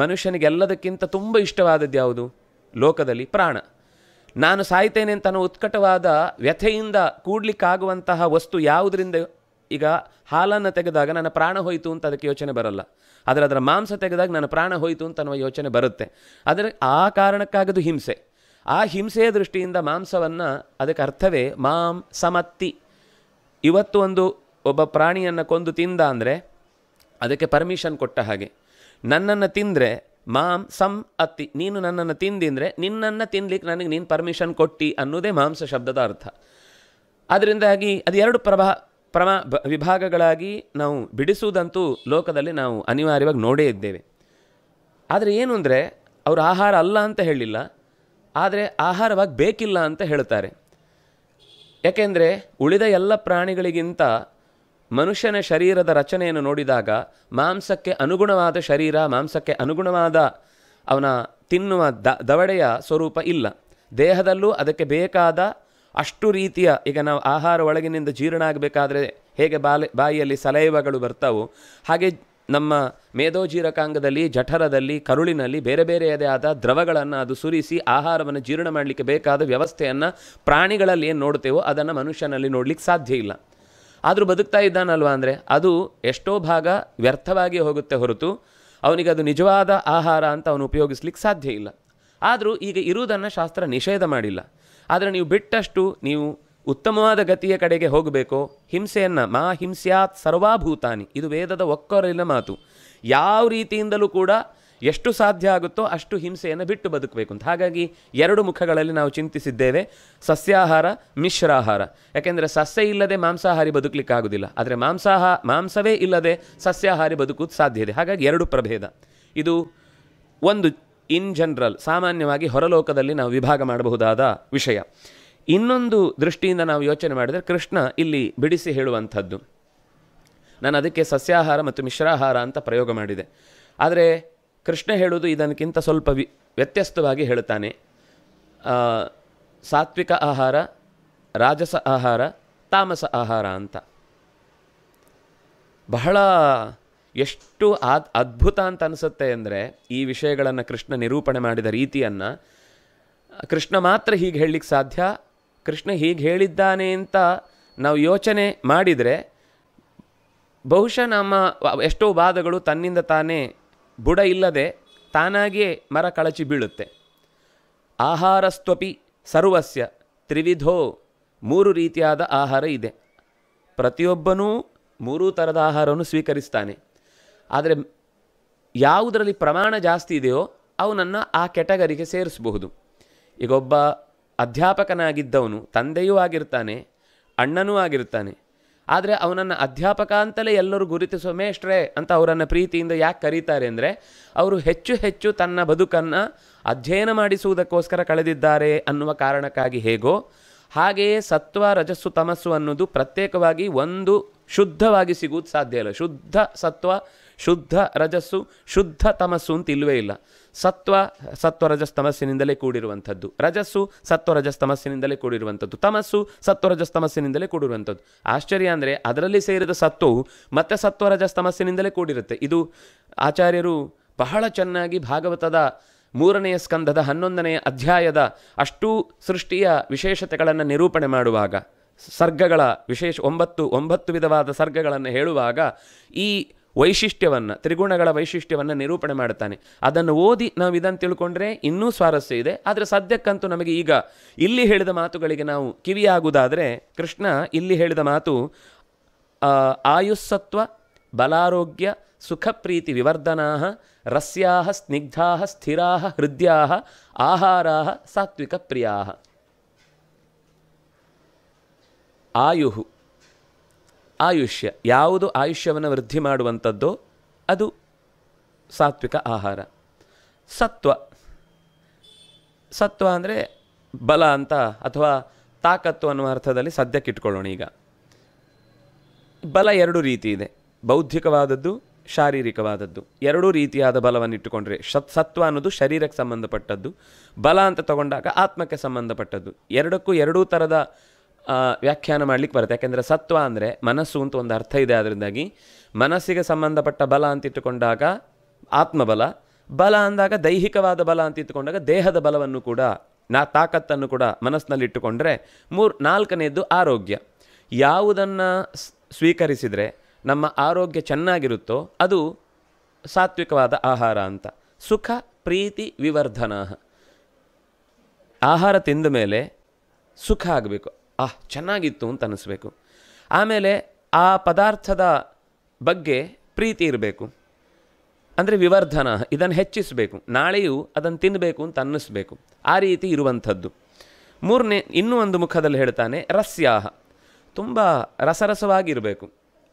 ಮನುಷ್ಯನಿಗೆಲ್ಲದಕ್ಕಿಂತ ತುಂಬ ಇಷ್ಟವಾದದ್ದು ಯಾವುದು ಲೋಕದಲ್ಲಿ ಪ್ರಾಣ ನಾನು ಸಾಯ್ತೇನೆ ಅಂತ ಉತ್ಕಟವಾದ ವ್ಯಥೆಯಿಂದ ಕೂಡ್ಲಿಕ್ಕಾಗುವಂತಹ ವಸ್ತು ಯಾವುದರಿಂದ ಈಗ ಹಾಲನ್ನು ತೆಗೆದಾಗ ನನ್ನ ಪ್ರಾಣ ಹೋಯಿತು ಅಂತ ಅದಕ್ಕೆ ಯೋಚನೆ ಬರಲ್ಲ ಆದರೆ ಅದರ ಮಾಂಸ ತೆಗೆದಾಗ ನನ್ನ ಪ್ರಾಣ ಹೋಯಿತು ಅಂತ ಅನ್ನೋ ಯೋಚನೆ ಬರುತ್ತೆ ಆದರೆ ಆ ಕಾರಣಕ್ಕಾಗದು ಹಿಂಸೆ ಆ ಹಿಂಸೆಯ ದೃಷ್ಟಿಯಿಂದ ಮಾಂಸವನ್ನು ಅದಕ್ಕೆ ಅರ್ಥವೇ ಮಾಂ ಸಮತ್ತಿ ಇವತ್ತು ಒಂದು ಒಬ್ಬ ಪ್ರಾಣಿಯನ್ನು ಕೊಂದು ತಿಂದ ಅಂದರೆ ಅದಕ್ಕೆ ಪರ್ಮಿಷನ್ ಕೊಟ್ಟ ಹಾಗೆ ನನ್ನನ್ನು ತಿಂದರೆ ಮಾಂ ಸಂ ಅತ್ತಿ ನೀನು ನನ್ನನ್ನು ತಿಂದಿಂದರೆ ನಿನ್ನನ್ನು ತಿನ್ಲಿಕ್ಕೆ ನನಗೆ ನೀನು ಪರ್ಮಿಷನ್ ಕೊಟ್ಟಿ ಅನ್ನೋದೇ ಮಾಂಸ ಶಬ್ದದ ಅರ್ಥ ಅದರಿಂದಾಗಿ ಎರಡು ಪ್ರಭಾ ಪ್ರಮಾ ವಿಭಾಗಗಳಾಗಿ ನಾವು ಬಿಡಿಸುವುದಂತೂ ಲೋಕದಲ್ಲಿ ನಾವು ಅನಿವಾರ್ಯವಾಗಿ ನೋಡೇ ಇದ್ದೇವೆ ಆದರೆ ಏನು ಅಂದರೆ ಅವರು ಆಹಾರ ಅಲ್ಲ ಅಂತ ಹೇಳಿಲ್ಲ ಆದರೆ ಆಹಾರವಾಗಿ ಬೇಕಿಲ್ಲ ಅಂತ ಹೇಳ್ತಾರೆ ಯಾಕೆಂದರೆ ಉಳಿದ ಎಲ್ಲ ಪ್ರಾಣಿಗಳಿಗಿಂತ ಮನುಷ್ಯನ ಶರೀರದ ರಚನೆಯನ್ನು ನೋಡಿದಾಗ ಮಾಂಸಕ್ಕೆ ಅನುಗುಣವಾದ ಶರೀರ ಮಾಂಸಕ್ಕೆ ಅನುಗುಣವಾದ ಅವನ ತಿನ್ನುವ ದ ದವಡೆಯ ಸ್ವರೂಪ ಇಲ್ಲ ದೇಹದಲ್ಲೂ ಅದಕ್ಕೆ ಬೇಕಾದ ಅಷ್ಟು ರೀತಿಯ ಈಗ ನಾವು ಆಹಾರ ಒಳಗಿನಿಂದ ಜೀರ್ಣ ಆಗಬೇಕಾದ್ರೆ ಹೇಗೆ ಬಾಲೆ ಬಾಯಿಯಲ್ಲಿ ಸಲೈವಗಳು ಬರ್ತಾವೋ ಹಾಗೆ ನಮ್ಮ ಮೇಧೋಜೀರಕಾಂಗದಲ್ಲಿ ಜಠರದಲ್ಲಿ ಕರುಳಿನಲ್ಲಿ ಬೇರೆ ಬೇರೆಯದೇ ಆದ ದ್ರವಗಳನ್ನು ಅದು ಸುರಿಸಿ ಆಹಾರವನ್ನು ಜೀರ್ಣ ಮಾಡಲಿಕ್ಕೆ ಬೇಕಾದ ವ್ಯವಸ್ಥೆಯನ್ನು ಪ್ರಾಣಿಗಳಲ್ಲಿ ಏನು ನೋಡ್ತೇವೋ ಅದನ್ನು ಮನುಷ್ಯನಲ್ಲಿ ನೋಡಲಿಕ್ಕೆ ಸಾಧ್ಯ ಇಲ್ಲ ಆದರೂ ಬದುಕ್ತಾ ಇದ್ದಾನಲ್ವಾ ಅಂದರೆ ಅದು ಎಷ್ಟೋ ಭಾಗ ವ್ಯರ್ಥವಾಗಿ ಹೋಗುತ್ತೆ ಹೊರತು ಅವನಿಗೆ ಅದು ನಿಜವಾದ ಆಹಾರ ಅಂತ ಅವನು ಉಪಯೋಗಿಸ್ಲಿಕ್ಕೆ ಸಾಧ್ಯ ಇಲ್ಲ ಆದರೂ ಈಗ ಇರುವುದನ್ನು ಶಾಸ್ತ್ರ ನಿಷೇಧ ಮಾಡಿಲ್ಲ ಆದರೆ ನೀವು ಬಿಟ್ಟಷ್ಟು ನೀವು ಉತ್ತಮವಾದ ಗತಿಯ ಕಡೆಗೆ ಹೋಗಬೇಕೋ ಹಿಂಸೆಯನ್ನು ಮಾ ಹಿಂಸ್ಯಾತ್ ಸರ್ವಾಭೂತಾನಿ ಇದು ವೇದದ ಒಕ್ಕೊರಲಿನ ಮಾತು ಯಾವ ರೀತಿಯಿಂದಲೂ ಕೂಡ ಎಷ್ಟು ಸಾಧ್ಯ ಆಗುತ್ತೋ ಅಷ್ಟು ಹಿಂಸೆಯನ್ನು ಬಿಟ್ಟು ಬದುಕಬೇಕು ಅಂತ ಹಾಗಾಗಿ ಎರಡು ಮುಖಗಳಲ್ಲಿ ನಾವು ಚಿಂತಿಸಿದ್ದೇವೆ ಸಸ್ಯಾಹಾರ ಮಿಶ್ರಾಹಾರ ಯಾಕೆಂದರೆ ಸಸ್ಯ ಇಲ್ಲದೆ ಮಾಂಸಾಹಾರಿ ಆಗೋದಿಲ್ಲ ಆದರೆ ಮಾಂಸಾಹ ಮಾಂಸವೇ ಇಲ್ಲದೆ ಸಸ್ಯಾಹಾರಿ ಬದುಕೋದು ಸಾಧ್ಯ ಇದೆ ಹಾಗಾಗಿ ಎರಡು ಪ್ರಭೇದ ಇದು ಒಂದು ಇನ್ ಜನರಲ್ ಸಾಮಾನ್ಯವಾಗಿ ಹೊರಲೋಕದಲ್ಲಿ ನಾವು ವಿಭಾಗ ಮಾಡಬಹುದಾದ ವಿಷಯ ಇನ್ನೊಂದು ದೃಷ್ಟಿಯಿಂದ ನಾವು ಯೋಚನೆ ಮಾಡಿದರೆ ಕೃಷ್ಣ ಇಲ್ಲಿ ಬಿಡಿಸಿ ಹೇಳುವಂಥದ್ದು ನಾನು ಅದಕ್ಕೆ ಸಸ್ಯಾಹಾರ ಮತ್ತು ಮಿಶ್ರಾಹಾರ ಅಂತ ಪ್ರಯೋಗ ಮಾಡಿದೆ ಆದರೆ ಕೃಷ್ಣ ಹೇಳೋದು ಇದಕ್ಕಿಂತ ಸ್ವಲ್ಪ ವಿ ವ್ಯತ್ಯಸ್ತವಾಗಿ ಹೇಳ್ತಾನೆ ಸಾತ್ವಿಕ ಆಹಾರ ರಾಜಸ ಆಹಾರ ತಾಮಸ ಆಹಾರ ಅಂತ ಬಹಳ ಎಷ್ಟು ಆದ್ ಅದ್ಭುತ ಅಂತ ಅನಿಸುತ್ತೆ ಅಂದರೆ ಈ ವಿಷಯಗಳನ್ನು ಕೃಷ್ಣ ನಿರೂಪಣೆ ಮಾಡಿದ ರೀತಿಯನ್ನು ಕೃಷ್ಣ ಮಾತ್ರ ಹೀಗೆ ಹೇಳಲಿಕ್ಕೆ ಸಾಧ್ಯ ಕೃಷ್ಣ ಹೀಗೆ ಹೇಳಿದ್ದಾನೆ ಅಂತ ನಾವು ಯೋಚನೆ ಮಾಡಿದರೆ ಬಹುಶಃ ನಮ್ಮ ಎಷ್ಟೋ ವಾದಗಳು ತನ್ನಿಂದ ತಾನೇ ಬುಡ ಇಲ್ಲದೆ ತಾನಾಗಿಯೇ ಮರ ಕಳಚಿ ಬೀಳುತ್ತೆ ಆಹಾರಸ್ತ್ವಪಿ ಸರ್ವಸ್ಯ ತ್ರಿವಿಧೋ ಮೂರು ರೀತಿಯಾದ ಆಹಾರ ಇದೆ ಪ್ರತಿಯೊಬ್ಬನೂ ಮೂರೂ ಥರದ ಆಹಾರವನ್ನು ಸ್ವೀಕರಿಸ್ತಾನೆ ಆದರೆ ಯಾವುದರಲ್ಲಿ ಪ್ರಮಾಣ ಜಾಸ್ತಿ ಇದೆಯೋ ಅವನನ್ನು ಆ ಕೆಟಗರಿಗೆ ಸೇರಿಸಬಹುದು ಈಗ ಒಬ್ಬ ಅಧ್ಯಾಪಕನಾಗಿದ್ದವನು ತಂದೆಯೂ ಆಗಿರ್ತಾನೆ ಅಣ್ಣನೂ ಆಗಿರ್ತಾನೆ ಆದರೆ ಅವನನ್ನು ಅಧ್ಯಾಪಕ ಅಂತಲೇ ಎಲ್ಲರೂ ಗುರುತಿಸೋ ಮೇಷ್ಟ್ರೇ ಅಂತ ಅವರನ್ನು ಪ್ರೀತಿಯಿಂದ ಯಾಕೆ ಕರೀತಾರೆ ಅಂದರೆ ಅವರು ಹೆಚ್ಚು ಹೆಚ್ಚು ತನ್ನ ಬದುಕನ್ನು ಅಧ್ಯಯನ ಮಾಡಿಸುವುದಕ್ಕೋಸ್ಕರ ಕಳೆದಿದ್ದಾರೆ ಅನ್ನುವ ಕಾರಣಕ್ಕಾಗಿ ಹೇಗೋ ಹಾಗೆಯೇ ಸತ್ವ ರಜಸ್ಸು ತಮಸ್ಸು ಅನ್ನೋದು ಪ್ರತ್ಯೇಕವಾಗಿ ಒಂದು ಶುದ್ಧವಾಗಿ ಸಿಗುವುದು ಸಾಧ್ಯ ಇಲ್ಲ ಶುದ್ಧ ಸತ್ವ ಶುದ್ಧ ರಜಸ್ಸು ಶುದ್ಧ ತಮಸ್ಸು ಅಂತ ಇಲ್ಲವೇ ಇಲ್ಲ ಸತ್ವ ಸತ್ವ ತಮಸ್ಸಿನಿಂದಲೇ ಕೂಡಿರುವಂಥದ್ದು ರಜಸ್ಸು ಸತ್ವ ತಮಸ್ಸಿನಿಂದಲೇ ಕೂಡಿರುವಂಥದ್ದು ತಮಸ್ಸು ಸತ್ವ ತಮಸ್ಸಿನಿಂದಲೇ ಕೂಡಿರುವಂಥದ್ದು ಆಶ್ಚರ್ಯ ಅಂದರೆ ಅದರಲ್ಲಿ ಸೇರಿದ ಸತ್ವವು ಮತ್ತೆ ಸತ್ವ ತಮಸ್ಸಿನಿಂದಲೇ ಕೂಡಿರುತ್ತೆ ಇದು ಆಚಾರ್ಯರು ಬಹಳ ಚೆನ್ನಾಗಿ ಭಾಗವತದ ಮೂರನೆಯ ಸ್ಕಂಧದ ಹನ್ನೊಂದನೆಯ ಅಧ್ಯಾಯದ ಅಷ್ಟೂ ಸೃಷ್ಟಿಯ ವಿಶೇಷತೆಗಳನ್ನು ನಿರೂಪಣೆ ಮಾಡುವಾಗ ಸರ್ಗಗಳ ವಿಶೇಷ ಒಂಬತ್ತು ಒಂಬತ್ತು ವಿಧವಾದ ಸರ್ಗಗಳನ್ನು ಹೇಳುವಾಗ ಈ ವೈಶಿಷ್ಟ್ಯವನ್ನು ತ್ರಿಗುಣಗಳ ವೈಶಿಷ್ಟ್ಯವನ್ನು ನಿರೂಪಣೆ ಮಾಡುತ್ತಾನೆ ಅದನ್ನು ಓದಿ ನಾವು ಇದನ್ನು ತಿಳ್ಕೊಂಡ್ರೆ ಇನ್ನೂ ಸ್ವಾರಸ್ಯ ಇದೆ ಆದರೆ ಸದ್ಯಕ್ಕಂತೂ ನಮಗೆ ಈಗ ಇಲ್ಲಿ ಹೇಳಿದ ಮಾತುಗಳಿಗೆ ನಾವು ಕಿವಿಯಾಗುವುದಾದರೆ ಕೃಷ್ಣ ಇಲ್ಲಿ ಹೇಳಿದ ಮಾತು ಆಯುಸ್ಸತ್ವ ಬಲಾರೋಗ್ಯ ಸುಖಪ್ರೀತಿ ವಿವರ್ಧನಾ ರಸ್ಯಾ ಸ್ನಿಗ್ಧಾ ಸ್ಥಿರಾ ಹೃದಯ ಆಹಾರಾ ಸಾತ್ವಿಕ ಪ್ರಿಯ ಆಯು ಆಯುಷ್ಯ ಯಾವುದು ಆಯುಷ್ಯವನ್ನು ವೃದ್ಧಿ ಮಾಡುವಂಥದ್ದೋ ಅದು ಸಾತ್ವಿಕ ಆಹಾರ ಸತ್ವ ಸತ್ವ ಅಂದರೆ ಬಲ ಅಂತ ಅಥವಾ ತಾಕತ್ತು ಅನ್ನುವ ಅರ್ಥದಲ್ಲಿ ಸದ್ಯಕ್ಕೆ ಇಟ್ಕೊಳ್ಳೋಣ ಈಗ ಬಲ ಎರಡು ರೀತಿ ಇದೆ ಬೌದ್ಧಿಕವಾದದ್ದು ಶಾರೀರಿಕವಾದದ್ದು ಎರಡೂ ರೀತಿಯಾದ ಬಲವನ್ನು ಇಟ್ಟುಕೊಂಡ್ರೆ ಸತ್ ಸತ್ವ ಅನ್ನೋದು ಶರೀರಕ್ಕೆ ಸಂಬಂಧಪಟ್ಟದ್ದು ಬಲ ಅಂತ ತಗೊಂಡಾಗ ಆತ್ಮಕ್ಕೆ ಸಂಬಂಧಪಟ್ಟದ್ದು ಎರಡಕ್ಕೂ ಎರಡೂ ಥರದ ವ್ಯಾಖ್ಯಾನ ಮಾಡಲಿಕ್ಕೆ ಬರುತ್ತೆ ಯಾಕೆಂದರೆ ಸತ್ವ ಅಂದರೆ ಮನಸ್ಸು ಅಂತ ಒಂದು ಅರ್ಥ ಇದೆ ಅದರಿಂದಾಗಿ ಮನಸ್ಸಿಗೆ ಸಂಬಂಧಪಟ್ಟ ಬಲ ಅಂತ ಇಟ್ಟುಕೊಂಡಾಗ ಆತ್ಮಬಲ ಬಲ ಅಂದಾಗ ದೈಹಿಕವಾದ ಬಲ ಅಂತ ಇಟ್ಟುಕೊಂಡಾಗ ದೇಹದ ಬಲವನ್ನು ಕೂಡ ನಾ ತಾಕತ್ತನ್ನು ಕೂಡ ಮನಸ್ಸಿನಲ್ಲಿ ಮೂರು ನಾಲ್ಕನೆಯದ್ದು ಆರೋಗ್ಯ ಯಾವುದನ್ನು ಸ್ವೀಕರಿಸಿದರೆ ನಮ್ಮ ಆರೋಗ್ಯ ಚೆನ್ನಾಗಿರುತ್ತೋ ಅದು ಸಾತ್ವಿಕವಾದ ಆಹಾರ ಅಂತ ಸುಖ ಪ್ರೀತಿ ವಿವರ್ಧನಾ ಆಹಾರ ತಿಂದ ಮೇಲೆ ಸುಖ ಆಗಬೇಕು ಆಹ್ ಚೆನ್ನಾಗಿತ್ತು ಅಂತ ಅನ್ನಿಸ್ಬೇಕು ಆಮೇಲೆ ಆ ಪದಾರ್ಥದ ಬಗ್ಗೆ ಪ್ರೀತಿ ಇರಬೇಕು ಅಂದರೆ ವಿವರ್ಧನ ಇದನ್ನು ಹೆಚ್ಚಿಸಬೇಕು ನಾಳೆಯೂ ಅದನ್ನು ತಿನ್ನಬೇಕು ಅಂತ ಅನ್ನಿಸ್ಬೇಕು ಆ ರೀತಿ ಇರುವಂಥದ್ದು ಮೂರನೇ ಇನ್ನೂ ಒಂದು ಮುಖದಲ್ಲಿ ಹೇಳ್ತಾನೆ ರಸ್ಯಾಹ ತುಂಬ ರಸರಸವಾಗಿರಬೇಕು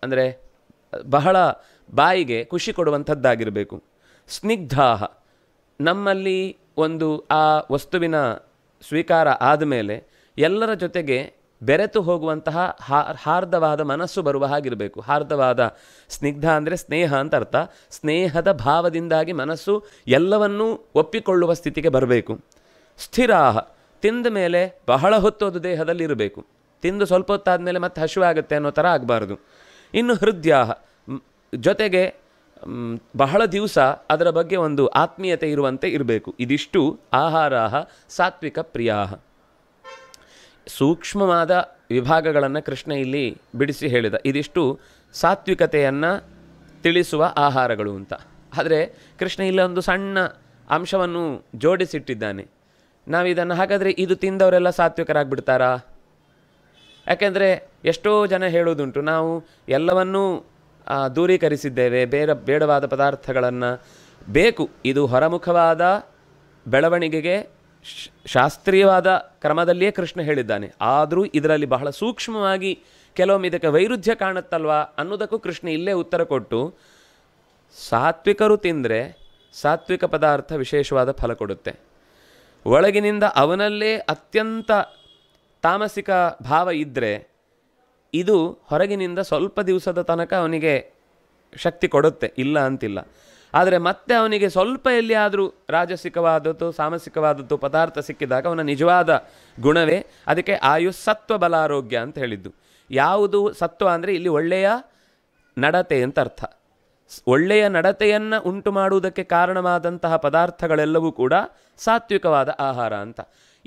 ಅಂದರೆ ಬಹಳ ಬಾಯಿಗೆ ಖುಷಿ ಕೊಡುವಂಥದ್ದಾಗಿರಬೇಕು ಸ್ನಿಗ್ಧಾಹ ನಮ್ಮಲ್ಲಿ ಒಂದು ಆ ವಸ್ತುವಿನ ಸ್ವೀಕಾರ ಆದಮೇಲೆ ಎಲ್ಲರ ಜೊತೆಗೆ ಬೆರೆತು ಹೋಗುವಂತಹ ಹಾರ್ದವಾದ ಮನಸ್ಸು ಬರುವ ಹಾಗಿರಬೇಕು ಹಾರ್ದವಾದ ಸ್ನಿಗ್ಧ ಅಂದರೆ ಸ್ನೇಹ ಅಂತ ಅರ್ಥ ಸ್ನೇಹದ ಭಾವದಿಂದಾಗಿ ಮನಸ್ಸು ಎಲ್ಲವನ್ನೂ ಒಪ್ಪಿಕೊಳ್ಳುವ ಸ್ಥಿತಿಗೆ ಬರಬೇಕು ಸ್ಥಿರಾಹ ತಿಂದ ಮೇಲೆ ಬಹಳ ಹೊತ್ತೋದು ದೇಹದಲ್ಲಿ ಇರಬೇಕು ತಿಂದು ಸ್ವಲ್ಪ ಹೊತ್ತಾದ ಮೇಲೆ ಮತ್ತೆ ಹಸಿವಾಗುತ್ತೆ ಅನ್ನೋ ಥರ ಆಗಬಾರ್ದು ಇನ್ನು ಹೃದಯಾಹ ಜೊತೆಗೆ ಬಹಳ ದಿವಸ ಅದರ ಬಗ್ಗೆ ಒಂದು ಆತ್ಮೀಯತೆ ಇರುವಂತೆ ಇರಬೇಕು ಇದಿಷ್ಟು ಆಹಾರಾಹ ಸಾತ್ವಿಕ ಪ್ರಿಯಾ ಸೂಕ್ಷ್ಮವಾದ ವಿಭಾಗಗಳನ್ನು ಕೃಷ್ಣ ಇಲ್ಲಿ ಬಿಡಿಸಿ ಹೇಳಿದ ಇದಿಷ್ಟು ಸಾತ್ವಿಕತೆಯನ್ನು ತಿಳಿಸುವ ಆಹಾರಗಳು ಅಂತ ಆದರೆ ಕೃಷ್ಣ ಒಂದು ಸಣ್ಣ ಅಂಶವನ್ನು ಜೋಡಿಸಿಟ್ಟಿದ್ದಾನೆ ನಾವು ಇದನ್ನು ಹಾಗಾದರೆ ಇದು ತಿಂದವರೆಲ್ಲ ಸಾತ್ವಿಕರಾಗಿಬಿಡ್ತಾರಾ ಯಾಕೆಂದರೆ ಎಷ್ಟೋ ಜನ ಹೇಳೋದುಂಟು ನಾವು ಎಲ್ಲವನ್ನೂ ದೂರೀಕರಿಸಿದ್ದೇವೆ ಬೇರೆ ಬೇಡವಾದ ಪದಾರ್ಥಗಳನ್ನು ಬೇಕು ಇದು ಹೊರಮುಖವಾದ ಬೆಳವಣಿಗೆಗೆ ಶಾಸ್ತ್ರೀಯವಾದ ಕ್ರಮದಲ್ಲಿಯೇ ಕೃಷ್ಣ ಹೇಳಿದ್ದಾನೆ ಆದರೂ ಇದರಲ್ಲಿ ಬಹಳ ಸೂಕ್ಷ್ಮವಾಗಿ ಕೆಲವೊಮ್ಮೆ ಇದಕ್ಕೆ ವೈರುಧ್ಯ ಕಾಣುತ್ತಲ್ವಾ ಅನ್ನೋದಕ್ಕೂ ಕೃಷ್ಣ ಇಲ್ಲೇ ಉತ್ತರ ಕೊಟ್ಟು ಸಾತ್ವಿಕರು ತಿಂದರೆ ಸಾತ್ವಿಕ ಪದಾರ್ಥ ವಿಶೇಷವಾದ ಫಲ ಕೊಡುತ್ತೆ ಒಳಗಿನಿಂದ ಅವನಲ್ಲೇ ಅತ್ಯಂತ ತಾಮಸಿಕ ಭಾವ ಇದ್ದರೆ ಇದು ಹೊರಗಿನಿಂದ ಸ್ವಲ್ಪ ದಿವಸದ ತನಕ ಅವನಿಗೆ ಶಕ್ತಿ ಕೊಡುತ್ತೆ ಇಲ್ಲ ಅಂತಿಲ್ಲ ಆದರೆ ಮತ್ತೆ ಅವನಿಗೆ ಸ್ವಲ್ಪ ಎಲ್ಲಿಯಾದರೂ ರಾಜಸಿಕವಾದದ್ದು ಸಾಮಸಿಕವಾದದ್ದು ಪದಾರ್ಥ ಸಿಕ್ಕಿದಾಗ ಅವನ ನಿಜವಾದ ಗುಣವೇ ಅದಕ್ಕೆ ಆಯು ಸತ್ವ ಬಲಾರೋಗ್ಯ ಅಂತ ಹೇಳಿದ್ದು ಯಾವುದು ಸತ್ವ ಅಂದರೆ ಇಲ್ಲಿ ಒಳ್ಳೆಯ ನಡತೆ ಅಂತ ಅರ್ಥ ಒಳ್ಳೆಯ ನಡತೆಯನ್ನು ಉಂಟು ಮಾಡುವುದಕ್ಕೆ ಕಾರಣವಾದಂತಹ ಪದಾರ್ಥಗಳೆಲ್ಲವೂ ಕೂಡ ಸಾತ್ವಿಕವಾದ ಆಹಾರ ಅಂತ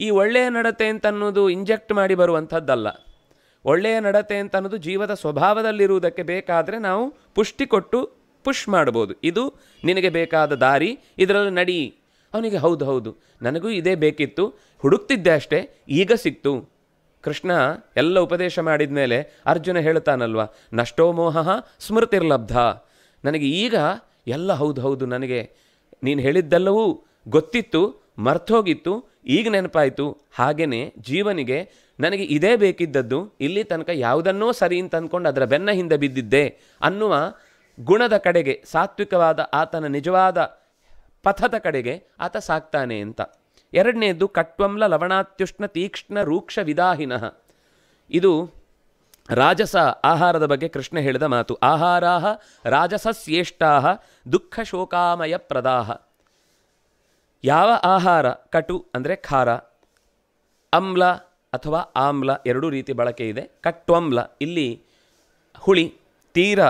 ಈ ಒಳ್ಳೆಯ ನಡತೆ ಅಂತನ್ನೋದು ಇಂಜೆಕ್ಟ್ ಮಾಡಿ ಬರುವಂಥದ್ದಲ್ಲ ಒಳ್ಳೆಯ ನಡತೆ ಅಂತ ಅನ್ನೋದು ಜೀವದ ಸ್ವಭಾವದಲ್ಲಿರುವುದಕ್ಕೆ ಬೇಕಾದರೆ ನಾವು ಪುಷ್ಟಿ ಕೊಟ್ಟು ಪುಷ್ ಮಾಡ್ಬೋದು ಇದು ನಿನಗೆ ಬೇಕಾದ ದಾರಿ ಇದರಲ್ಲಿ ನಡಿ ಅವನಿಗೆ ಹೌದು ಹೌದು ನನಗೂ ಇದೇ ಬೇಕಿತ್ತು ಹುಡುಕ್ತಿದ್ದೆ ಅಷ್ಟೇ ಈಗ ಸಿಕ್ತು ಕೃಷ್ಣ ಎಲ್ಲ ಉಪದೇಶ ಮಾಡಿದ ಮೇಲೆ ಅರ್ಜುನ ಹೇಳ್ತಾನಲ್ವ ನಷ್ಟೋ ಮೋಹ ಸ್ಮೃತಿರ್ಲಬ್ಧ ನನಗೆ ಈಗ ಎಲ್ಲ ಹೌದು ಹೌದು ನನಗೆ ನೀನು ಹೇಳಿದ್ದೆಲ್ಲವೂ ಗೊತ್ತಿತ್ತು ಮರ್ತೋಗಿತ್ತು ಈಗ ನೆನಪಾಯಿತು ಹಾಗೆಯೇ ಜೀವನಿಗೆ ನನಗೆ ಇದೇ ಬೇಕಿದ್ದದ್ದು ಇಲ್ಲಿ ತನಕ ಯಾವುದನ್ನೋ ಸರಿ ಅಂತ ಅಂದ್ಕೊಂಡು ಅದರ ಬೆನ್ನ ಹಿಂದೆ ಬಿದ್ದಿದ್ದೆ ಅನ್ನುವ ಗುಣದ ಕಡೆಗೆ ಸಾತ್ವಿಕವಾದ ಆತನ ನಿಜವಾದ ಪಥದ ಕಡೆಗೆ ಆತ ಸಾಕ್ತಾನೆ ಅಂತ ಎರಡನೇದು ಕಟ್ವಂಲ ಲವಣಾತ್ಯುಷ್ಣ ತೀಕ್ಷ್ಣ ರೂಕ್ಷ ವಿದಾಹಿನಃ ಇದು ರಾಜಸ ಆಹಾರದ ಬಗ್ಗೆ ಕೃಷ್ಣ ಹೇಳಿದ ಮಾತು ಆಹಾರಾಹ ರಾಜಸಸ್ಯೇಷ್ಟಾಹ ದುಃಖ ಶೋಕಾಮಯ ಪ್ರದಾಹ ಯಾವ ಆಹಾರ ಕಟು ಅಂದರೆ ಖಾರ ಅಮ್ಲ ಅಥವಾ ಆಮ್ಲ ಎರಡೂ ರೀತಿ ಬಳಕೆ ಇದೆ ಕಟ್ವಮ್ಲ ಇಲ್ಲಿ ಹುಳಿ ತೀರ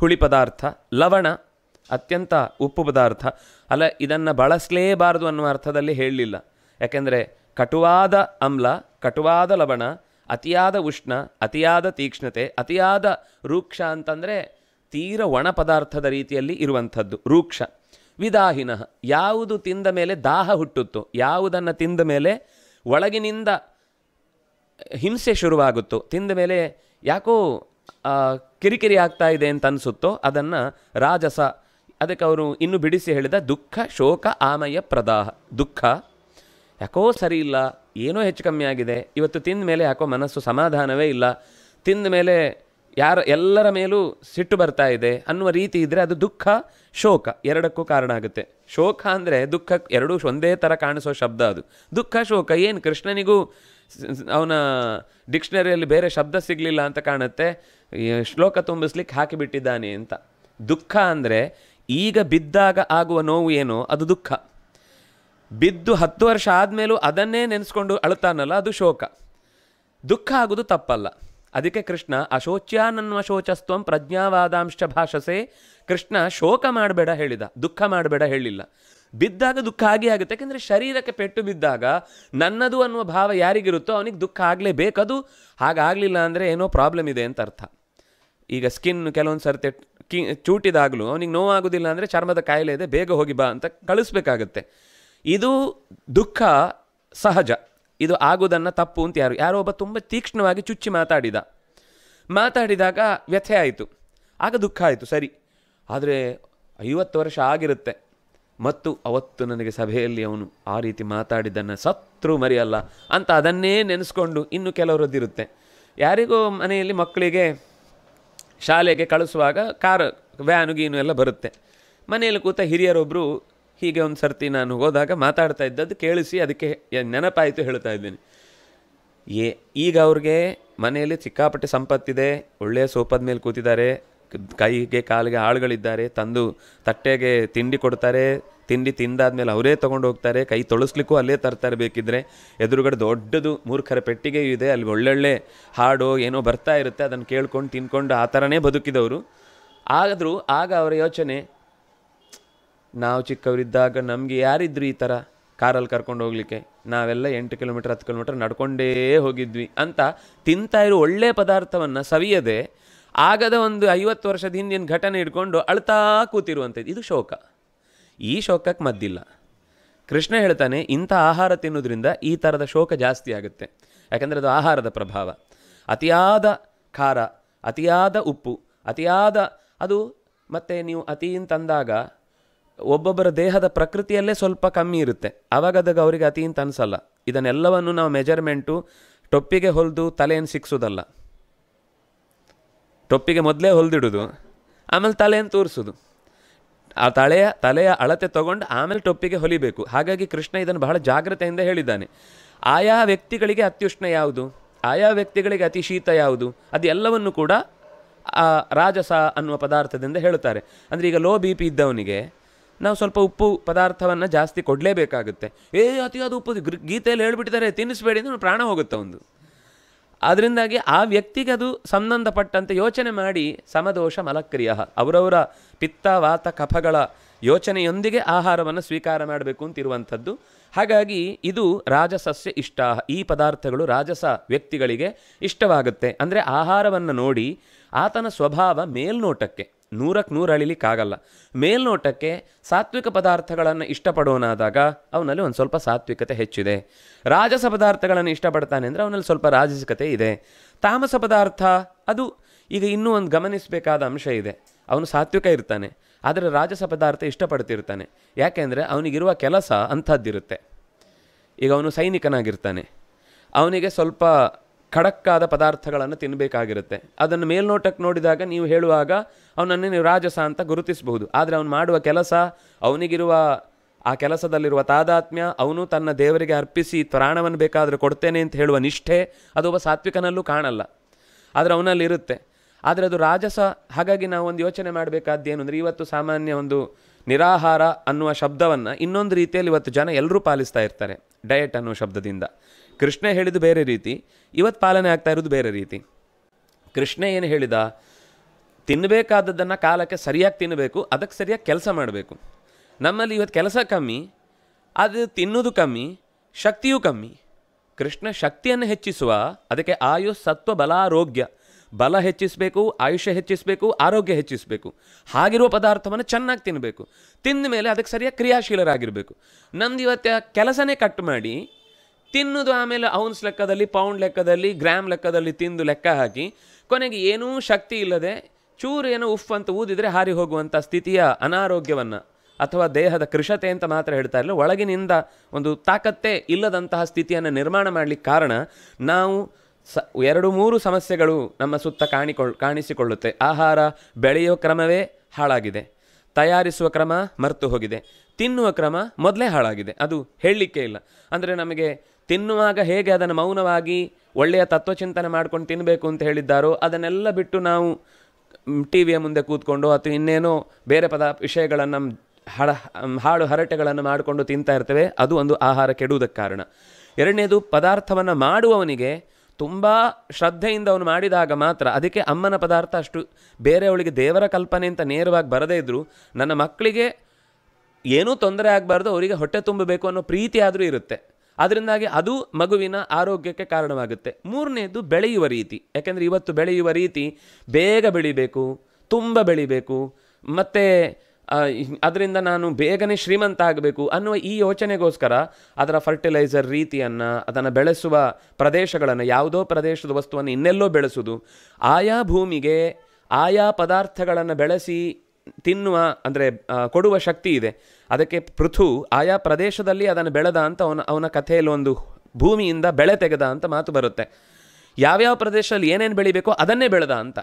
ಹುಳಿ ಪದಾರ್ಥ ಲವಣ ಅತ್ಯಂತ ಉಪ್ಪು ಪದಾರ್ಥ ಅಲ್ಲ ಇದನ್ನು ಬಳಸಲೇಬಾರದು ಅನ್ನುವ ಅರ್ಥದಲ್ಲಿ ಹೇಳಲಿಲ್ಲ ಯಾಕೆಂದರೆ ಕಟುವಾದ ಅಮ್ಲ ಕಟುವಾದ ಲವಣ ಅತಿಯಾದ ಉಷ್ಣ ಅತಿಯಾದ ತೀಕ್ಷ್ಣತೆ ಅತಿಯಾದ ರೂಕ್ಷ ಅಂತಂದರೆ ತೀರ ಒಣ ಪದಾರ್ಥದ ರೀತಿಯಲ್ಲಿ ಇರುವಂಥದ್ದು ರೂಕ್ಷ ವಿದಾಹಿನಃ ಯಾವುದು ತಿಂದ ಮೇಲೆ ದಾಹ ಹುಟ್ಟುತ್ತೋ ಯಾವುದನ್ನು ತಿಂದ ಮೇಲೆ ಒಳಗಿನಿಂದ ಹಿಂಸೆ ಶುರುವಾಗುತ್ತೋ ತಿಂದ ಮೇಲೆ ಯಾಕೋ ಕಿರಿಕಿರಿ ಆಗ್ತಾ ಇದೆ ಅಂತ ಅನಿಸುತ್ತೋ ಅದನ್ನು ರಾಜಸ ಅದಕ್ಕೆ ಅವರು ಇನ್ನು ಬಿಡಿಸಿ ಹೇಳಿದ ದುಃಖ ಶೋಕ ಆಮಯ ಪ್ರದಾಹ ದುಃಖ ಯಾಕೋ ಸರಿ ಇಲ್ಲ ಏನೋ ಹೆಚ್ಚು ಕಮ್ಮಿ ಆಗಿದೆ ಇವತ್ತು ತಿಂದ ಮೇಲೆ ಯಾಕೋ ಮನಸ್ಸು ಸಮಾಧಾನವೇ ಇಲ್ಲ ತಿಂದ ಮೇಲೆ ಯಾರ ಎಲ್ಲರ ಮೇಲೂ ಸಿಟ್ಟು ಬರ್ತಾ ಇದೆ ಅನ್ನುವ ರೀತಿ ಇದ್ದರೆ ಅದು ದುಃಖ ಶೋಕ ಎರಡಕ್ಕೂ ಕಾರಣ ಆಗುತ್ತೆ ಶೋಕ ಅಂದರೆ ದುಃಖ ಎರಡೂ ಒಂದೇ ಥರ ಕಾಣಿಸೋ ಶಬ್ದ ಅದು ದುಃಖ ಶೋಕ ಏನು ಕೃಷ್ಣನಿಗೂ ಅವನ ಡಿಕ್ಷನರಿಯಲ್ಲಿ ಬೇರೆ ಶಬ್ದ ಸಿಗಲಿಲ್ಲ ಅಂತ ಕಾಣುತ್ತೆ ಶ್ಲೋಕ ತುಂಬಿಸ್ಲಿಕ್ಕೆ ಹಾಕಿಬಿಟ್ಟಿದ್ದಾನೆ ಅಂತ ದುಃಖ ಅಂದರೆ ಈಗ ಬಿದ್ದಾಗ ಆಗುವ ನೋವು ಏನೋ ಅದು ದುಃಖ ಬಿದ್ದು ಹತ್ತು ವರ್ಷ ಆದಮೇಲೂ ಅದನ್ನೇ ನೆನೆಸ್ಕೊಂಡು ಅಳುತ್ತಾನಲ್ಲ ಅದು ಶೋಕ ದುಃಖ ಆಗೋದು ತಪ್ಪಲ್ಲ ಅದಕ್ಕೆ ಕೃಷ್ಣ ಅಶೋಚ್ಯಾನನ್ವ ಶೋಚಸ್ತ್ವಂ ಪ್ರಜ್ಞಾವಾದಾಂಶ ಭಾಷಸೆ ಕೃಷ್ಣ ಶೋಕ ಮಾಡಬೇಡ ಹೇಳಿದ ದುಃಖ ಮಾಡಬೇಡ ಹೇಳಿಲ್ಲ ಬಿದ್ದಾಗ ದುಃಖ ಆಗೇ ಆಗುತ್ತೆ ಯಾಕೆಂದರೆ ಶರೀರಕ್ಕೆ ಪೆಟ್ಟು ಬಿದ್ದಾಗ ನನ್ನದು ಅನ್ನುವ ಭಾವ ಯಾರಿಗಿರುತ್ತೋ ಅವನಿಗೆ ದುಃಖ ಆಗಲೇಬೇಕು ಅದು ಹಾಗಾಗಲಿಲ್ಲ ಅಂದರೆ ಏನೋ ಪ್ರಾಬ್ಲಮ್ ಇದೆ ಅಂತ ಅರ್ಥ ಈಗ ಸ್ಕಿನ್ ಕೆಲವೊಂದು ಸರ್ತಿ ಕಿ ಚೂಟಿದಾಗಲೂ ಅವನಿಗೆ ನೋವಾಗೋದಿಲ್ಲ ಅಂದರೆ ಚರ್ಮದ ಕಾಯಿಲೆ ಇದೆ ಬೇಗ ಹೋಗಿ ಬಾ ಅಂತ ಕಳಿಸ್ಬೇಕಾಗತ್ತೆ ಇದು ದುಃಖ ಸಹಜ ಇದು ಆಗೋದನ್ನು ತಪ್ಪು ಅಂತ ಯಾರು ಯಾರೋ ಒಬ್ಬ ತುಂಬ ತೀಕ್ಷ್ಣವಾಗಿ ಚುಚ್ಚಿ ಮಾತಾಡಿದ ಮಾತಾಡಿದಾಗ ವ್ಯಥೆ ಆಯಿತು ಆಗ ದುಃಖ ಆಯಿತು ಸರಿ ಆದರೆ ಐವತ್ತು ವರ್ಷ ಆಗಿರುತ್ತೆ ಮತ್ತು ಅವತ್ತು ನನಗೆ ಸಭೆಯಲ್ಲಿ ಅವನು ಆ ರೀತಿ ಮಾತಾಡಿದ್ದನ್ನು ಸತ್ರು ಮರಿಯಲ್ಲ ಅಂತ ಅದನ್ನೇ ನೆನೆಸ್ಕೊಂಡು ಇನ್ನು ಕೆಲವರದ್ದಿರುತ್ತೆ ಯಾರಿಗೋ ಮನೆಯಲ್ಲಿ ಮಕ್ಕಳಿಗೆ ಶಾಲೆಗೆ ಕಳಿಸುವಾಗ ಕಾರ್ ವ್ಯಾನು ಗೀನು ಎಲ್ಲ ಬರುತ್ತೆ ಮನೆಯಲ್ಲಿ ಕೂತ ಹಿರಿಯರೊಬ್ಬರು ಹೀಗೆ ಒಂದು ಸರ್ತಿ ನಾನು ಹೋದಾಗ ಮಾತಾಡ್ತಾ ಇದ್ದದ್ದು ಕೇಳಿಸಿ ಅದಕ್ಕೆ ನೆನಪಾಯಿತು ಹೇಳ್ತಾ ಇದ್ದೀನಿ ಏ ಈಗ ಅವ್ರಿಗೆ ಮನೆಯಲ್ಲಿ ಚಿಕ್ಕಾಪಟ್ಟೆ ಸಂಪತ್ತಿದೆ ಒಳ್ಳೆಯ ಸೋಪದ ಮೇಲೆ ಕೂತಿದ್ದಾರೆ ಕೈಗೆ ಕಾಲಿಗೆ ಆಳುಗಳಿದ್ದಾರೆ ತಂದು ತಟ್ಟೆಗೆ ತಿಂಡಿ ಕೊಡ್ತಾರೆ ತಿಂಡಿ ತಿಂದಾದ್ಮೇಲೆ ಅವರೇ ತೊಗೊಂಡು ಹೋಗ್ತಾರೆ ಕೈ ತೊಳಸ್ಲಿಕ್ಕೂ ಅಲ್ಲೇ ತರ್ತಾರೆ ಬೇಕಿದ್ರೆ ಎದುರುಗಡೆ ದೊಡ್ಡದು ಮೂರ್ಖರ ಪೆಟ್ಟಿಗೆ ಇದೆ ಅಲ್ಲಿ ಒಳ್ಳೊಳ್ಳೆ ಹಾಡು ಏನೋ ಬರ್ತಾ ಇರುತ್ತೆ ಅದನ್ನು ಕೇಳ್ಕೊಂಡು ತಿನ್ಕೊಂಡು ಆ ಥರನೇ ಬದುಕಿದವರು ಆದರೂ ಆಗ ಅವರ ಯೋಚನೆ ನಾವು ಚಿಕ್ಕವರಿದ್ದಾಗ ನಮಗೆ ಯಾರಿದ್ರು ಈ ಥರ ಕಾರಲ್ಲಿ ಕರ್ಕೊಂಡು ಹೋಗ್ಲಿಕ್ಕೆ ನಾವೆಲ್ಲ ಎಂಟು ಕಿಲೋಮೀಟ್ರ್ ಹತ್ತು ಕಿಲೋಮೀಟ್ರ್ ನಡ್ಕೊಂಡೇ ಹೋಗಿದ್ವಿ ಅಂತ ತಿಂತಾ ಇರೋ ಒಳ್ಳೆಯ ಪದಾರ್ಥವನ್ನು ಸವಿಯದೆ ಆಗದ ಒಂದು ಐವತ್ತು ವರ್ಷದ ಹಿಂದಿನ ಘಟನೆ ಇಟ್ಕೊಂಡು ಅಳ್ತಾ ಕೂತಿರುವಂಥದ್ದು ಇದು ಶೋಕ ಈ ಶೋಕಕ್ಕೆ ಮದ್ದಿಲ್ಲ ಕೃಷ್ಣ ಹೇಳ್ತಾನೆ ಇಂಥ ಆಹಾರ ತಿನ್ನೋದ್ರಿಂದ ಈ ಥರದ ಶೋಕ ಜಾಸ್ತಿ ಆಗುತ್ತೆ ಯಾಕಂದರೆ ಅದು ಆಹಾರದ ಪ್ರಭಾವ ಅತಿಯಾದ ಖಾರ ಅತಿಯಾದ ಉಪ್ಪು ಅತಿಯಾದ ಅದು ಮತ್ತು ನೀವು ಅತಿಯಿಂದ ತಂದಾಗ ಒಬ್ಬೊಬ್ಬರ ದೇಹದ ಪ್ರಕೃತಿಯಲ್ಲೇ ಸ್ವಲ್ಪ ಕಮ್ಮಿ ಇರುತ್ತೆ ಆವಾಗದಾಗ ಅವರಿಗೆ ಅತಿಯಿಂದ ಅನಿಸಲ್ಲ ಇದನ್ನೆಲ್ಲವನ್ನು ನಾವು ಮೆಜರ್ಮೆಂಟು ಟೊಪ್ಪಿಗೆ ಹೊಲಿದು ತಲೆಯನ್ನು ಸಿಕ್ಸೋದಲ್ಲ ಟೊಪ್ಪಿಗೆ ಮೊದಲೇ ಹೊಲಿದಿಡೋದು ಆಮೇಲೆ ತಲೆಯನ್ನು ತೋರಿಸೋದು ಆ ತಲೆಯ ತಲೆಯ ಅಳತೆ ತಗೊಂಡು ಆಮೇಲೆ ಟೊಪ್ಪಿಗೆ ಹೊಲಿಬೇಕು ಹಾಗಾಗಿ ಕೃಷ್ಣ ಇದನ್ನು ಬಹಳ ಜಾಗ್ರತೆಯಿಂದ ಹೇಳಿದ್ದಾನೆ ಆಯಾ ವ್ಯಕ್ತಿಗಳಿಗೆ ಅತ್ಯುಷ್ಣ ಯಾವುದು ಆಯಾ ವ್ಯಕ್ತಿಗಳಿಗೆ ಅತಿ ಶೀತ ಯಾವುದು ಅದೆಲ್ಲವನ್ನು ಕೂಡ ಆ ರಾಜಸ ಅನ್ನುವ ಪದಾರ್ಥದಿಂದ ಹೇಳುತ್ತಾರೆ ಅಂದರೆ ಈಗ ಲೋ ಬಿ ಪಿ ಇದ್ದವನಿಗೆ ನಾವು ಸ್ವಲ್ಪ ಉಪ್ಪು ಪದಾರ್ಥವನ್ನು ಜಾಸ್ತಿ ಕೊಡಲೇಬೇಕಾಗುತ್ತೆ ಏ ಅತಿಯಾದ ಉಪ್ಪು ಗೀತೆಯಲ್ಲಿ ಹೇಳ್ಬಿಟ್ಟಿದ್ದಾರೆ ತಿನ್ನಿಸ್ಬೇಡಿ ಅಂದ್ರೆ ಪ್ರಾಣ ಹೋಗುತ್ತೆ ಒಂದು ಅದರಿಂದಾಗಿ ಆ ವ್ಯಕ್ತಿಗೆ ಅದು ಸಂಬಂಧಪಟ್ಟಂತೆ ಯೋಚನೆ ಮಾಡಿ ಸಮದೋಷ ಮಲಕ್ರಿಯ ಅವರವರ ಪಿತ್ತ ವಾತ ಕಫಗಳ ಯೋಚನೆಯೊಂದಿಗೆ ಆಹಾರವನ್ನು ಸ್ವೀಕಾರ ಮಾಡಬೇಕು ಅಂತಿರುವಂಥದ್ದು ಹಾಗಾಗಿ ಇದು ರಾಜಸಸ್ಯ ಇಷ್ಟ ಈ ಪದಾರ್ಥಗಳು ರಾಜಸ ವ್ಯಕ್ತಿಗಳಿಗೆ ಇಷ್ಟವಾಗುತ್ತೆ ಅಂದರೆ ಆಹಾರವನ್ನು ನೋಡಿ ಆತನ ಸ್ವಭಾವ ಮೇಲ್ನೋಟಕ್ಕೆ ನೂರಕ್ಕೆ ನೂರು ಅಳಿಲಿಕ್ಕಾಗಲ್ಲ ಮೇಲ್ನೋಟಕ್ಕೆ ಸಾತ್ವಿಕ ಪದಾರ್ಥಗಳನ್ನು ಇಷ್ಟಪಡೋನಾದಾಗ ಅವನಲ್ಲಿ ಒಂದು ಸ್ವಲ್ಪ ಸಾತ್ವಿಕತೆ ಹೆಚ್ಚಿದೆ ರಾಜಸ ಪದಾರ್ಥಗಳನ್ನು ಇಷ್ಟಪಡ್ತಾನೆ ಅಂದರೆ ಅವನಲ್ಲಿ ಸ್ವಲ್ಪ ರಾಜಸಿಕತೆ ಇದೆ ತಾಮಸ ಪದಾರ್ಥ ಅದು ಈಗ ಇನ್ನೂ ಒಂದು ಗಮನಿಸಬೇಕಾದ ಅಂಶ ಇದೆ ಅವನು ಸಾತ್ವಿಕ ಇರ್ತಾನೆ ಆದರೆ ರಾಜಸ ಪದಾರ್ಥ ಇಷ್ಟಪಡ್ತಿರ್ತಾನೆ ಯಾಕೆಂದರೆ ಅವನಿಗಿರುವ ಕೆಲಸ ಅಂಥದ್ದಿರುತ್ತೆ ಈಗ ಅವನು ಸೈನಿಕನಾಗಿರ್ತಾನೆ ಅವನಿಗೆ ಸ್ವಲ್ಪ ಖಡಕ್ಕಾದ ಪದಾರ್ಥಗಳನ್ನು ತಿನ್ನಬೇಕಾಗಿರುತ್ತೆ ಅದನ್ನು ಮೇಲ್ನೋಟಕ್ಕೆ ನೋಡಿದಾಗ ನೀವು ಹೇಳುವಾಗ ಅವನನ್ನು ನೀವು ರಾಜಸ ಅಂತ ಗುರುತಿಸಬಹುದು ಆದರೆ ಅವನು ಮಾಡುವ ಕೆಲಸ ಅವನಿಗಿರುವ ಆ ಕೆಲಸದಲ್ಲಿರುವ ತಾದಾತ್ಮ್ಯ ಅವನು ತನ್ನ ದೇವರಿಗೆ ಅರ್ಪಿಸಿ ಪ್ರಾಣವನ್ನು ಬೇಕಾದರೂ ಕೊಡ್ತೇನೆ ಅಂತ ಹೇಳುವ ನಿಷ್ಠೆ ಅದು ಒಬ್ಬ ಸಾತ್ವಿಕನಲ್ಲೂ ಕಾಣಲ್ಲ ಆದರೆ ಅವನಲ್ಲಿರುತ್ತೆ ಆದರೆ ಅದು ರಾಜಸ ಹಾಗಾಗಿ ನಾವು ಒಂದು ಯೋಚನೆ ಮಾಡಬೇಕಾದ್ದೇನು ಅಂದರೆ ಇವತ್ತು ಸಾಮಾನ್ಯ ಒಂದು ನಿರಾಹಾರ ಅನ್ನುವ ಶಬ್ದವನ್ನು ಇನ್ನೊಂದು ರೀತಿಯಲ್ಲಿ ಇವತ್ತು ಜನ ಎಲ್ಲರೂ ಪಾಲಿಸ್ತಾ ಇರ್ತಾರೆ ಡಯಟ್ ಅನ್ನುವ ಶಬ್ದದಿಂದ ಕೃಷ್ಣ ಹೇಳಿದ್ದು ಬೇರೆ ರೀತಿ ಇವತ್ತು ಪಾಲನೆ ಆಗ್ತಾ ಇರೋದು ಬೇರೆ ರೀತಿ ಕೃಷ್ಣ ಏನು ಹೇಳಿದ ತಿನ್ನಬೇಕಾದದ್ದನ್ನು ಕಾಲಕ್ಕೆ ಸರಿಯಾಗಿ ತಿನ್ನಬೇಕು ಅದಕ್ಕೆ ಸರಿಯಾಗಿ ಕೆಲಸ ಮಾಡಬೇಕು ನಮ್ಮಲ್ಲಿ ಇವತ್ತು ಕೆಲಸ ಕಮ್ಮಿ ಅದು ತಿನ್ನೋದು ಕಮ್ಮಿ ಶಕ್ತಿಯೂ ಕಮ್ಮಿ ಕೃಷ್ಣ ಶಕ್ತಿಯನ್ನು ಹೆಚ್ಚಿಸುವ ಅದಕ್ಕೆ ಆಯು ಸತ್ವ ಬಲಾರೋಗ್ಯ ಬಲ ಹೆಚ್ಚಿಸಬೇಕು ಆಯುಷ್ಯ ಹೆಚ್ಚಿಸಬೇಕು ಆರೋಗ್ಯ ಹೆಚ್ಚಿಸಬೇಕು ಹಾಗಿರುವ ಪದಾರ್ಥವನ್ನು ಚೆನ್ನಾಗಿ ತಿನ್ನಬೇಕು ತಿಂದ ಮೇಲೆ ಅದಕ್ಕೆ ಸರಿಯಾಗಿ ಕ್ರಿಯಾಶೀಲರಾಗಿರಬೇಕು ನಮ್ದು ಇವತ್ತು ಕೆಲಸನೇ ಕಟ್ ಮಾಡಿ ತಿನ್ನೋದು ಆಮೇಲೆ ಔನ್ಸ್ ಲೆಕ್ಕದಲ್ಲಿ ಪೌಂಡ್ ಲೆಕ್ಕದಲ್ಲಿ ಗ್ರಾಮ್ ಲೆಕ್ಕದಲ್ಲಿ ತಿಂದು ಲೆಕ್ಕ ಹಾಕಿ ಕೊನೆಗೆ ಏನೂ ಶಕ್ತಿ ಇಲ್ಲದೆ ಚೂರು ಏನೋ ಉಫ್ ಅಂತ ಊದಿದರೆ ಹಾರಿ ಹೋಗುವಂಥ ಸ್ಥಿತಿಯ ಅನಾರೋಗ್ಯವನ್ನು ಅಥವಾ ದೇಹದ ಕೃಷತೆ ಅಂತ ಮಾತ್ರ ಹೇಳ್ತಾ ಇರಲಿಲ್ಲ ಒಳಗಿನಿಂದ ಒಂದು ತಾಕತ್ತೇ ಇಲ್ಲದಂತಹ ಸ್ಥಿತಿಯನ್ನು ನಿರ್ಮಾಣ ಮಾಡಲಿಕ್ಕೆ ಕಾರಣ ನಾವು ಸ ಎರಡು ಮೂರು ಸಮಸ್ಯೆಗಳು ನಮ್ಮ ಸುತ್ತ ಕಾಣಿಕೊಳ್ ಕಾಣಿಸಿಕೊಳ್ಳುತ್ತೆ ಆಹಾರ ಬೆಳೆಯೋ ಕ್ರಮವೇ ಹಾಳಾಗಿದೆ ತಯಾರಿಸುವ ಕ್ರಮ ಮರೆತು ಹೋಗಿದೆ ತಿನ್ನುವ ಕ್ರಮ ಮೊದಲೇ ಹಾಳಾಗಿದೆ ಅದು ಹೇಳಲಿಕ್ಕೆ ಇಲ್ಲ ಅಂದರೆ ನಮಗೆ ತಿನ್ನುವಾಗ ಹೇಗೆ ಅದನ್ನು ಮೌನವಾಗಿ ಒಳ್ಳೆಯ ತತ್ವಚಿಂತನೆ ಮಾಡ್ಕೊಂಡು ತಿನ್ನಬೇಕು ಅಂತ ಹೇಳಿದ್ದಾರೋ ಅದನ್ನೆಲ್ಲ ಬಿಟ್ಟು ನಾವು ಟಿ ವಿಯ ಮುಂದೆ ಕೂತ್ಕೊಂಡು ಅಥವಾ ಇನ್ನೇನೋ ಬೇರೆ ಪದ ವಿಷಯಗಳನ್ನು ಹಡ ಹಾಳು ಹರಟೆಗಳನ್ನು ಮಾಡಿಕೊಂಡು ತಿಂತಾ ಇರ್ತೇವೆ ಅದು ಒಂದು ಆಹಾರ ಕೆಡುವುದಕ್ಕೆ ಕಾರಣ ಎರಡನೇದು ಪದಾರ್ಥವನ್ನು ಮಾಡುವವನಿಗೆ ತುಂಬ ಶ್ರದ್ಧೆಯಿಂದ ಅವನು ಮಾಡಿದಾಗ ಮಾತ್ರ ಅದಕ್ಕೆ ಅಮ್ಮನ ಪದಾರ್ಥ ಅಷ್ಟು ಬೇರೆಯವಳಿಗೆ ದೇವರ ಕಲ್ಪನೆ ಅಂತ ನೇರವಾಗಿ ಬರದೇ ಇದ್ದರೂ ನನ್ನ ಮಕ್ಕಳಿಗೆ ಏನೂ ತೊಂದರೆ ಆಗಬಾರ್ದು ಅವರಿಗೆ ಹೊಟ್ಟೆ ತುಂಬಬೇಕು ಅನ್ನೋ ಪ್ರೀತಿ ಆದರೂ ಇರುತ್ತೆ ಅದರಿಂದಾಗಿ ಅದು ಮಗುವಿನ ಆರೋಗ್ಯಕ್ಕೆ ಕಾರಣವಾಗುತ್ತೆ ಮೂರನೇದು ಬೆಳೆಯುವ ರೀತಿ ಯಾಕೆಂದರೆ ಇವತ್ತು ಬೆಳೆಯುವ ರೀತಿ ಬೇಗ ಬೆಳಿಬೇಕು ತುಂಬ ಬೆಳಿಬೇಕು ಮತ್ತು ಅದರಿಂದ ನಾನು ಬೇಗನೆ ಶ್ರೀಮಂತ ಆಗಬೇಕು ಅನ್ನುವ ಈ ಯೋಚನೆಗೋಸ್ಕರ ಅದರ ಫರ್ಟಿಲೈಸರ್ ರೀತಿಯನ್ನು ಅದನ್ನು ಬೆಳೆಸುವ ಪ್ರದೇಶಗಳನ್ನು ಯಾವುದೋ ಪ್ರದೇಶದ ವಸ್ತುವನ್ನು ಇನ್ನೆಲ್ಲೋ ಬೆಳೆಸೋದು ಆಯಾ ಭೂಮಿಗೆ ಆಯಾ ಪದಾರ್ಥಗಳನ್ನು ಬೆಳೆಸಿ ತಿನ್ನುವ ಅಂದರೆ ಕೊಡುವ ಶಕ್ತಿ ಇದೆ ಅದಕ್ಕೆ ಪೃಥು ಆಯಾ ಪ್ರದೇಶದಲ್ಲಿ ಅದನ್ನು ಬೆಳೆದ ಅಂತ ಅವನ ಅವನ ಕಥೆಯಲ್ಲಿ ಒಂದು ಭೂಮಿಯಿಂದ ಬೆಳೆ ತೆಗೆದ ಅಂತ ಮಾತು ಬರುತ್ತೆ ಯಾವ್ಯಾವ ಪ್ರದೇಶದಲ್ಲಿ ಏನೇನು ಬೆಳಿಬೇಕೋ ಅದನ್ನೇ ಬೆಳೆದ ಅಂತ